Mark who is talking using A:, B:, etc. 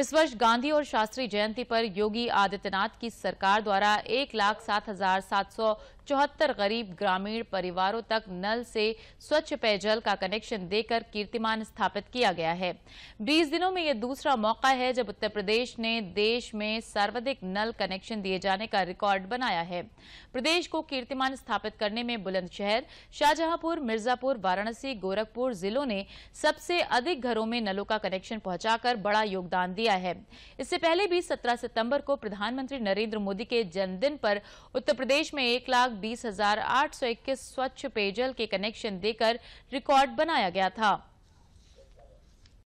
A: इस वर्ष गांधी और शास्त्री जयंती पर योगी आदित्यनाथ की सरकार द्वारा एक लाख सात हजार सात सौ चौहत्तर गरीब ग्रामीण परिवारों तक नल से स्वच्छ पेयजल का कनेक्शन देकर कीर्तिमान स्थापित किया गया है 20 दिनों में यह दूसरा मौका है जब उत्तर प्रदेश ने देश में सर्वाधिक नल कनेक्शन दिए जाने का रिकॉर्ड बनाया है प्रदेश को कीर्तिमान स्थापित करने में बुलंदशहर शाहजहांपुर मिर्जापुर वाराणसी गोरखपुर जिलों ने सबसे अधिक घरों में नलों का कनेक्शन पहुंचाकर बड़ा योगदान दिया है इससे पहले भी सत्रह सितम्बर को प्रधानमंत्री नरेंद्र मोदी के जन्मदिन पर उत्तर प्रदेश में एक लाख लाख बीस हजार आठ सौ इक्कीस स्वच्छ पेयजल के कनेक्शन देकर रिकॉर्ड बनाया गया था